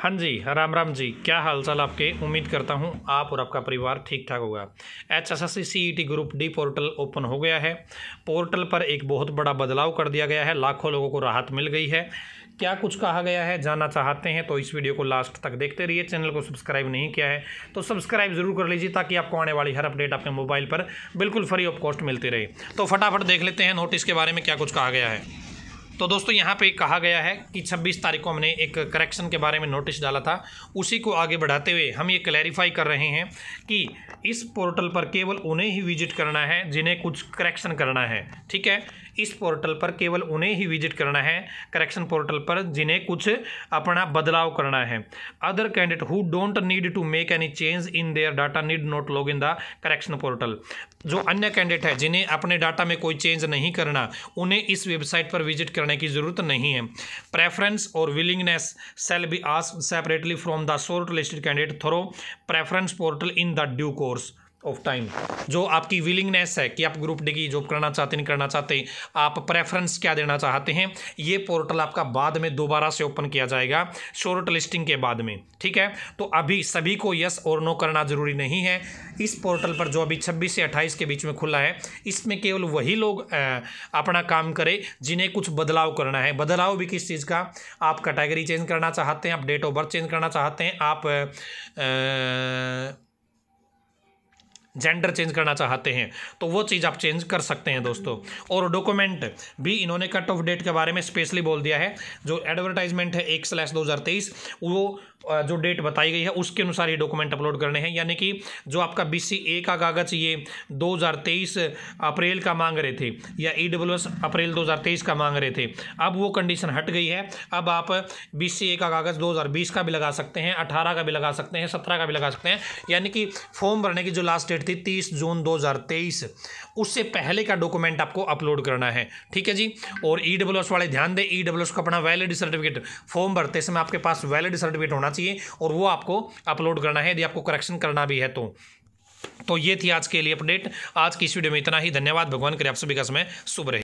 हाँ जी राम राम जी क्या हाल चाल आपके उम्मीद करता हूँ आप और आपका परिवार ठीक ठाक होगा H S S C C E T group D portal open हो गया है पोर्टल पर एक बहुत बड़ा बदलाव कर दिया गया है लाखों लोगों को राहत मिल गई है क्या कुछ कहा गया है जानना चाहते हैं तो इस वीडियो को लास्ट तक देखते रहिए चैनल को सब्सक्राइब नहीं किया है तो सब्सक्राइब जरूर कर लीजिए ताकि आपको आने वाली हर अपडेट आपके मोबाइल पर बिल्कुल फ्री ऑफ कॉस्ट मिलती रहे तो फटाफट देख लेते हैं नोटिस के बारे में क्या कुछ कहा गया है तो दोस्तों यहाँ पे कहा गया है कि 26 तारीख को हमने एक करेक्शन के बारे में नोटिस डाला था उसी को आगे बढ़ाते हुए हम ये क्लैरिफाई कर रहे हैं कि इस पोर्टल पर केवल उन्हें ही विजिट करना है जिन्हें कुछ करेक्शन करना है ठीक है इस पोर्टल पर केवल उन्हें ही विजिट करना है करेक्शन पोर्टल पर जिन्हें कुछ अपना बदलाव करना है other candidate who don't need to make any change in their data need not log in the correction portal जो अन्य कैंडिडेट है जिन्हें अपने डाटा में कोई चेंज नहीं करना उन्हें इस वेबसाइट पर विजिट करने की ज़रूरत नहीं है प्रेफरेंस और willingness shall be ask separately from the short listed candidate through preference portal in the due course of time जो आपकी विलिंगनेस है कि आप ग्रुप डी की जॉब करना चाहते नहीं करना चाहते आप प्रेफरेंस क्या देना चाहते हैं ये पोर्टल आपका बाद में दोबारा से ओपन किया जाएगा शॉर्ट लिस्टिंग के बाद में ठीक है तो अभी सभी को यस और नो करना जरूरी नहीं है इस पोर्टल पर जो अभी छब्बीस से अट्ठाईस के बीच में खुला है इसमें केवल वही लोग अपना काम करें जिन्हें कुछ बदलाव करना है बदलाव भी किस चीज़ का आप कैटेगरी चेंज करना चाहते हैं आप डेट ऑफ बर्थ चेंज करना चाहते हैं आप आ, जेंडर चेंज करना चाहते हैं तो वो चीज़ आप चेंज कर सकते हैं दोस्तों और डॉक्यूमेंट भी इन्होंने कट ऑफ डेट के बारे में स्पेशली बोल दिया है जो एडवर्टाइजमेंट है एक स्लैश दो हज़ार तेईस वो जो डेट बताई गई है उसके अनुसार ये डॉक्यूमेंट अपलोड करने हैं यानी कि जो आपका बी सी ए का कागज़ ये दो हज़ार तेईस अप्रैल का मांग रहे थे या ई डब्ल्यू एस अप्रैल दो हज़ार तेईस का मांग रहे थे अब वो कंडीशन हट गई है अब आप बी सी ए का कागज़ दो हज़ार बीस का भी लगा सकते हैं अठारह का भी लगा सकते हैं सत्रह का भी लगा सकते हैं यानी कि फॉर्म भरने की जो लास्ट डेट डेट थी तीस जून 2023 उससे पहले का डॉक्यूमेंट आपको अपलोड करना है ठीक है जी और ई डब्ल्यू एस वाले ध्यान दें ई डब्ल्यू एस का अपना वैलिड सर्टिफिकेट फॉर्म भरते समय आपके पास वैलिड सर्टिफिकेट होना चाहिए और वो आपको अपलोड करना है यदि आपको करेक्शन करना भी है तो तो ये थी आज के लिए अपडेट आज की इस वीडियो में इतना ही धन्यवाद भगवान करे आप सभी का समय शुभ रहे